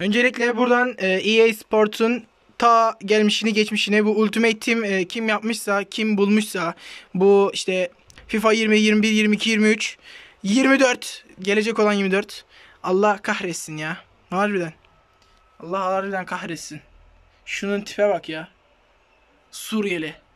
Öncelikle buradan EA e Sports'un ta gelmişini geçmişine bu Ultimate Team e, kim yapmışsa, kim bulmuşsa bu işte FIFA 20, 21, 22, 23, 24 gelecek olan 24. Allah kahretsin ya. Harbiden. Allah harbiden kahretsin. Şunun tipe bak ya. Suriyeli.